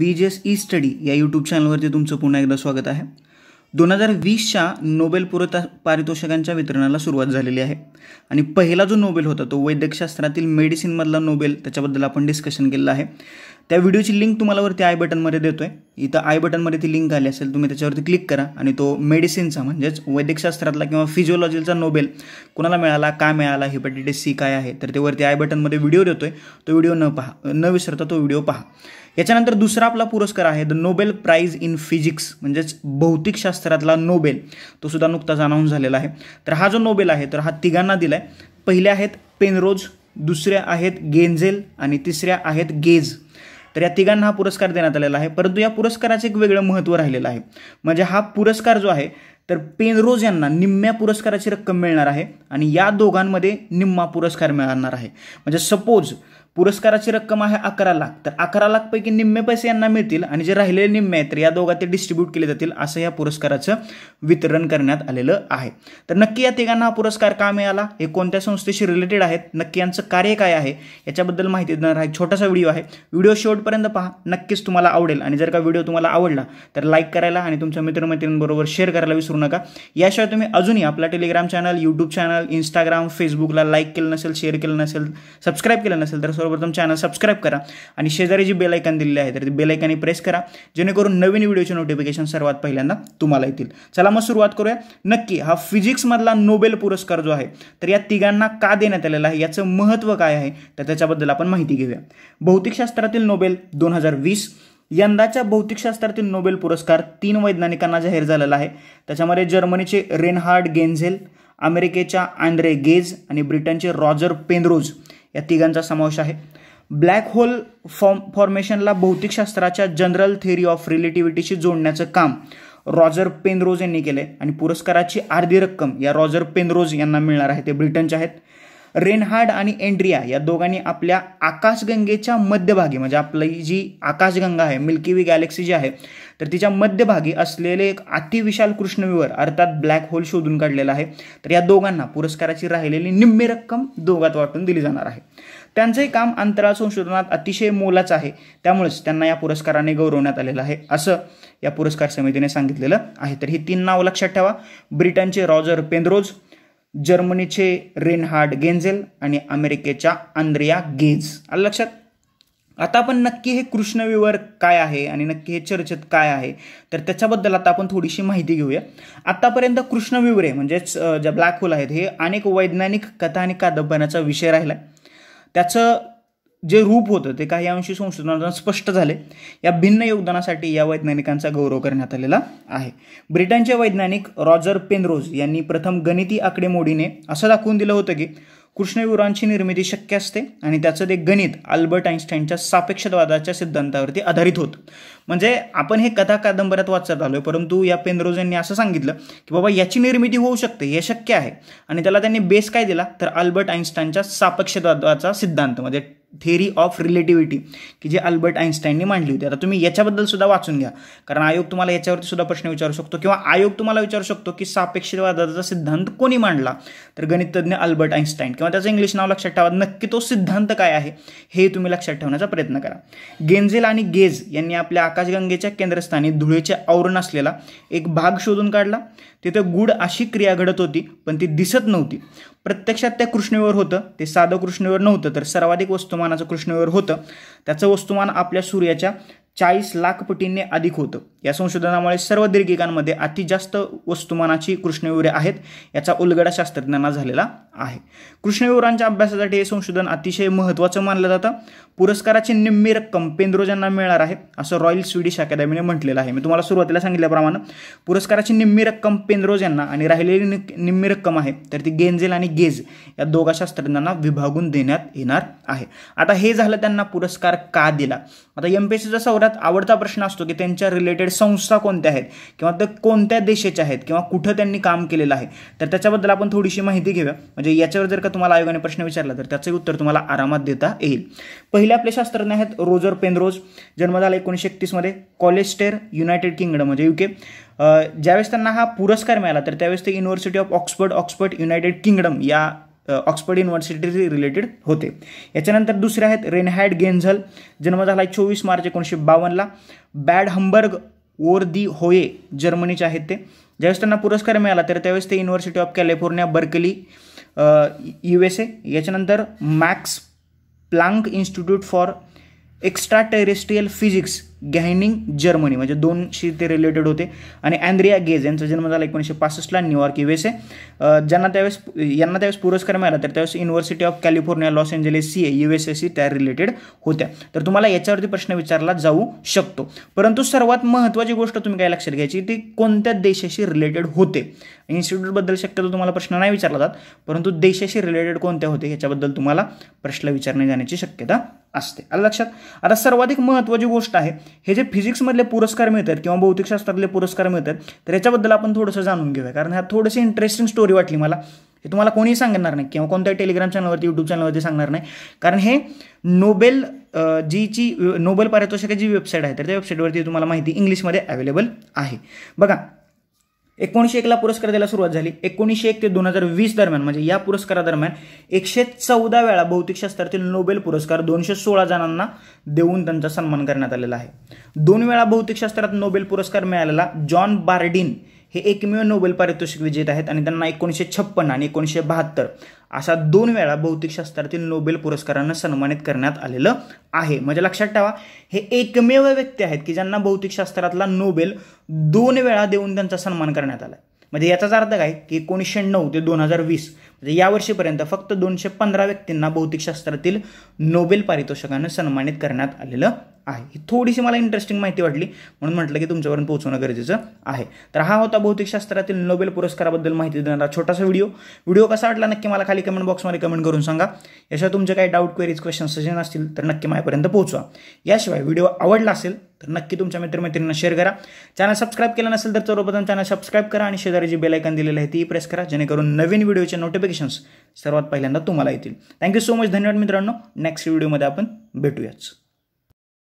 बी G S E study या YouTube चॅनलवरती तुमचं पुन्हा एकदा स्वागत आहे दोन हजार वीसच्या नोबेल पुरता पारितोषिकांच्या वितरणाला सुरुवात झालेली आहे आणि पहिला जो नोबेल होता तो वैद्यकशास्त्रातील मेडिसिनमधला नोबेल त्याच्याबद्दल आपण डिस्कशन केलेला आहे त्या व्हिडिओची लिंक तुम्हाला वरती आय बटनमध्ये देतो आहे इथं आय बटनमध्ये ती लिंक आली असेल तुम्ही त्याच्यावरती क्लिक करा आणि तो मेडिसिनचा म्हणजेच वैद्यकशास्त्रातला किंवा फिजिओलॉजीचा नोबेल कोणाला मिळाला का मिळाला हिपॅटायटिस सी काय आहे तर ते आय बटनमध्ये व्हिडिओ देतोय तो व्हिडिओ न पहा न विसरता तो व्हिडिओ पहा याच्यानंतर दुसरा आपला पुरस्कार आहे the Nobel prize in physics म्हणजेच भौतिकशास्त्रातला नोबेल तो सुद्धा नुकताच अनाऊन्स झालेला आहे तर हा जो नोबेल आहे तर हा तिघांना दिला आहे पहिल्या आहेत पेनरोज दुसऱ्या आहेत गेंझेल आणि तिसऱ्या आहेत गेज तर या तिघांना हा पुरस्कार देण्यात आलेला आहे परंतु या पुरस्काराचं एक वेगळं महत्त्व राहिलेलं आहे म्हणजे हा पुरस्कार जो आहे तर पेनरोज यांना निम्म्या पुरस्काराची रक्कम मिळणार आहे आणि या दोघांमध्ये निम्मा पुरस्कार मिळणार आहे म्हणजे सपोज पुरस्काराची रक्कम आहे अकरा लाख तर अकरा लाखपैकी निम्मे पैसे यांना मिळतील आणि जे राहिलेले निम्मे आहेत तर या दोघात ते डिस्ट्रीब्यूट केले जातील असं या पुरस्काराचं वितरण करण्यात आलेलं आहे तर नक्की या तिघांना हा पुरस्कार का मिळाला हे कोणत्या संस्थेशी रिलेटेड आहेत नक्की यांचं कार्य काय आहे याच्याबद्दल माहिती देणार आहे छोटासा व्हिडिओ आहे व्हिडिओ शेवटपर्यंत पहा नक्कीच तुम्हाला आवडेल आणि जर का व्हिडिओ तुम्हाला आवडला तर लाईक करायला आणि तुमच्या मित्रमैत्रिणींबरोबर शेअर करायला विसरू नका याशिवाय तुम्ही अजूनही आपला Telegram channel YouTube channel Instagram फेसबुकला लाईक केलं नसेल शेअर केलं नसेल सबस्क्राईब केलं नसेल तर सर्वप्रथम चॅनल सबस्क्राईब करा आणि शेजारी जी बेलायकन दिलेली आहे तर ती बेलायकानी प्रेस करा जेणेकरून नवीन व्हिडिओचे नोटिफिकेशन सर्वात पहिल्यांदा तुम्हाला येतील चला मग सुरुवात करूया नक्की हा फिजिक्समधला नोबेल पुरस्कार जो आहे तर या तिघांना का देण्यात आलेला आहे याचं महत्त्व काय आहे तर त्याच्याबद्दल आपण माहिती घेऊया भौतिकशास्त्रातील नोबेल दोन हजार वीस यंदाच्या भौतिकशास्त्रातील नोबेल पुरस्कार तीन वैज्ञानिकांना जाहीर झालेला आहे त्याच्यामध्ये जर्मनीचे रेनहार्ड गेन्झेल अमेरिकेच्या आंद्रे गेज आणि ब्रिटनचे रॉजर पेनरोज या तिघांचा समावेश आहे ब्लॅक होल फॉर्म फॉर्मेशनला भौतिकशास्त्राच्या जनरल थिअरी ऑफ रिलेटिव्हिटीशी जोडण्याचं काम रॉजर पेनरोज यांनी केलं आणि पुरस्काराची अर्धी रक्कम या रॉजर पेनरोज यांना मिळणार आहे ते ब्रिटनचे आहेत रेनहार्ड आणि एंड्रिया या दोघांनी आपल्या आकाशगंगेच्या मध्यभागी म्हणजे आपली जी आकाशगंगा आहे मिल्की वे गॅलेक्सी जी आहे तर तिच्या मध्यभागी असलेले एक अतिविशाल कृष्णविवर अर्थात ब्लॅक होल शोधून काढलेला आहे तर या दोघांना पुरस्काराची राहिलेली निम्मी रक्कम दोघात वाटून दिली जाणार आहे त्यांचे काम अंतराळ संशोधनात अतिशय मोलाचं आहे त्यामुळेच त्यांना या पुरस्काराने गौरवण्यात आलेलं आहे असं या पुरस्कार समितीने सांगितलेलं आहे तर ही तीन नाव लक्षात ठेवा ब्रिटनचे रॉजर पेंद्रोज जर्मनीचे रेनहार्ड गेंझेल आणि अमेरिकेच्या आंद्रिया गेज आलं लक्षात आता आपण नक्की हे कृष्णविवर काय आहे आणि नक्की हे चर्चेत काय आहे तर त्याच्याबद्दल आता आपण थोडीशी माहिती घेऊया आतापर्यंत कृष्णविवरे म्हणजेच ज्या ब्लॅक होल आहेत हे अनेक वैज्ञानिक कथा आणि कादंबऱ्याचा विषय राहिला त्याचं जे रूप होतं ते काही अंशी संशोधनातून स्पष्ट झाले या भिन्न योगदानासाठी या वैज्ञानिकांचा गौरव करण्यात आलेला आहे ब्रिटनचे वैज्ञानिक रॉजर पेनरोज यांनी प्रथम गणिती आकडेमोडीने असं दाखवून दिलं होतं की कृष्णविवरांची निर्मिती शक्य असते आणि त्याचं ते गणित आल्बर्ट आईन्स्टाईनच्या सापेक्षतावादाच्या सिद्धांतावरती आधारित होतं म्हणजे आपण हे कथा कादंबऱ्यात वाचत आलो आहे परंतु या पेनरोज यांनी असं सांगितलं की बाबा याची निर्मिती होऊ शकते हे शक्य आहे आणि त्याला त्यांनी बेस काय दिला तर आल्बर्ट आईन्स्टाईनच्या सापेक्षतावादाचा सिद्धांत म्हणजे थेरी ऑफ रिलेटिव्हिटी की जे अल्बर्ट आईन्स्टाईनने मांडली होती आता तुम्ही याच्याबद्दल सुद्धा वाचून घ्या कारण आयोग तुम्हाला याच्यावरती सुद्धा प्रश्न विचारू शकतो किंवा आयोग तुम्हाला विचारू शकतो की सापेक्षवादाचा सिद्धांत कोणी मांडला तर गणिततज्ञ अल्बर्ट आईन्स्टाईन किंवा त्याचं इंग्लिश नाव लक्षात ठेवा नक्की तो सिद्धांत काय आहे हे तुम्ही लक्षात ठेवण्याचा प्रयत्न करा गेंजेल आणि गेज यांनी आपल्या आकाशगंगेच्या केंद्रस्थानी धुळेचे आवरण असलेला एक भाग शोधून काढला तिथं गूढ अशी क्रिया घडत होती पण ती दिसत नव्हती प्रत्यक्षात त्या कृष्णेवर होतं ते साधं कृष्णेवर नव्हतं तर सर्वाधिक वस्तुमानाचं कृष्णेवर होतं त्याचं वस्तुमान आपल्या सूर्याच्या चाळीस लाख पटींनी अधिक होतं या संशोधनामुळे सर्व दीर्घिकांमध्ये अति जास्त वस्तुमानाची कृष्णविवरे आहेत याचा उलगडा शास्त्रज्ञांना झालेला आहे कृष्णविवरांच्या अभ्यासासाठी हे संशोधन अतिशय महत्त्वाचं मानलं जातं पुरस्काराची निम्मी रक्कम पेंद्रोजांना मिळणार आहे असं रॉयल स्वीडिश अकॅदमीने म्हटलेलं आहे मी तुम्हाला सुरुवातीला सांगितल्याप्रमाणे पुरस्काराची निम्मी रक्कम पेंद्रोज यांना आणि राहिलेली निम्मी रक्कम आहे तर ती गेंजेल आणि गेज या दोघा शास्त्रज्ञांना विभागून देण्यात येणार आहे आता हे झालं त्यांना पुरस्कार का दिला आता एम पी आवडता प्रश्न असतो की त्यांच्या रिलेटेड संस्था कोणत्या आहेत किंवा ते कोणत्या देशाच्या आहेत किंवा कुठं त्यांनी काम केलेलं आहे तर त्याच्याबद्दल आपण थोडीशी माहिती घेऊया म्हणजे याच्यावर जर का तुम्हाला आयोगाने प्रश्न विचारला तर त्याचंही उत्तर तुम्हाला आरामात देता येईल पहिले आपले शास्त्रज्ञ आहेत रोजर पेनरोज जन्म झाला एकोणीसशे एकतीसमध्ये कॉलेस्टेर युनायटेड किंगडम म्हणजे युके ज्यावेळेस त्यांना हा पुरस्कार मिळाला तर त्यावेळेस ते university of Oxford Oxford United Kingdom या ऑक्सफर्ड युनिव्हर्सिटी रिलेटेड होते याच्यानंतर दुसरे आहेत रेनहॅड गेन्झल जन्म झाला चोवीस मार्च एकोणीसशे बावन्नला बॅड हंबर्ग ओर दी होये जर्मनीचे आहेत ते ज्यावेळेस त्यांना पुरस्कार मिळाला तर त्यावेळेस ते university of California Berkeley U S A याच्यानंतर Max Planck institute for extraterrestrial physics Garching Germany म्हणजे दोनशी ते रिलेटेड होते आणि अँड्रिया गेज यांचा जन्म झाला एकोणीसशे पासष्टला न्यूयॉर्क एस ए ज्यांना त्यावेळेस यांना त्यावेळेस पुरस्कार मिळाला तर त्यावेळेस university of California Los Angeles C A U S C त्या रिलेटेड होत्या तर तुम्हाला याच्यावरती प्रश्न विचारला जाऊ शकतो परंतु सर्वात महत्त्वाची गोष्ट तुम्ही काय लक्षात घ्यायची ती कोणत्या देशाशी रिलेटेड होते इन्स्टिट्यूटबद्दल शक्यतो तुम्हाला प्रश्न नाही विचारला जात परंतु देशाशी रिलेटेड कोणत्या होते याच्याबद्दल तुम्हाला प्रश्न विचारणे जाण्याची शक्यता असते आलं लक्षात आता सर्वाधिक महत्त्वाची गोष्ट आहे हे जे फिजिक्समधले पुरस्कार मिळतात किंवा भौतिकशास्त्रातले पुरस्कार मिळतात तर याच्याबद्दल आपण थोडंसं जाणून घेऊया कारण ह्या थोडीशी इंटरेस्टिंग स्टोरी वाटली मला हे तुम्हाला कोणीही सांगणार नाही किंवा कोणत्याही टेलिग्राम चॅनलवरती यूट्यूब चॅनलवरती सांगणार नाही कारण हे नोबेल जी जी नोबेल पारितोषिकाची जी वेबसाईट आहे तर त्या वेबसाईटवरती तुम्हाला माहिती इंग्लिशमध्ये अवेलेबल आहे बघा एकोणीशे एकला पुरस्कार द्यायला सुरुवात झाली एकोणीशे एक ते दोन हजार वीस दरम्यान म्हणजे या पुरस्कारादरम्यान एकशे चौदा वेळा भौतिकशास्त्रातील नोबेल पुरस्कार दोनशे सोळा जणांना देऊन त्यांचा सन्मान करण्यात आलेला आहे दोन वेळा भौतिकशास्त्रात नोबेल पुरस्कार मिळालेला जॉन बार्डिन हे एकमेव नोबेल पारितोषिक विजेते आहेत आणि त्यांना एकोणीसशे छप्पन आणि एकोणीसशे बहात्तर अशा दोन वेळा भौतिकशास्त्रातील नोबेल पुरस्कारांना सन्मानित करण्यात आलेलं आहे म्हणजे लक्षात ठेवा हे एकमेव व्यक्ती आहेत की ज्यांना भौतिकशास्त्रातला नोबेल दोन वेळा देऊन त्यांचा सन्मान करण्यात आला म्हणजे याचाच अर्थ काय की एकोणीसशे नऊ ते दोन हजार वीस म्हणजे यावर्षीपर्यंत फक्त दोनशे पंधरा व्यक्तींना भौतिकशास्त्रातील नोबेल पारितोषकानं सन्मानित करण्यात आलेलं आहे ही थोडीशी मला इंटरेस्टिंग माहिती वाटली म्हणून म्हटलं की तुमच्यापर्यंत पोहोचवणं गरजेचं आहे तर हा होता भौतिकशास्त्रातील नोबेल पुरस्काराबद्दल माहिती देणारा छोटासा व्हिडिओ व्हिडिओ कसा वाटला नक्की मला खाली कमेंट बॉक्समध्ये कमेंट करून सांगा याशिवाय तुमचे काही डाऊट क्वेरीज क्वेश्चन सजेशन असतील तर नक्की माझ्यापर्यंत पोहोचवा याशिवाय व्हिडिओ आवडला असेल तर नक्की तुमच्या मित्रमैत्रिणींना शेअर करा चॅनल सबस्क्राईब केलं नसेल तर सर्वप्रथम चॅनल सबस्क्राईब करा आणि शेजारी जी बेलायकन दिलेलं आहे ती प्रेस करा जेणेकरून नवीन व्हिडिओचे नोटिफिकेशन्स सर्वात पहिल्यांदा तुम्हाला येतील थँक्यू सो मच धन्यवाद मित्रांनो नेक्स्ट व्हिडिओमध्ये आपण भेटूयाच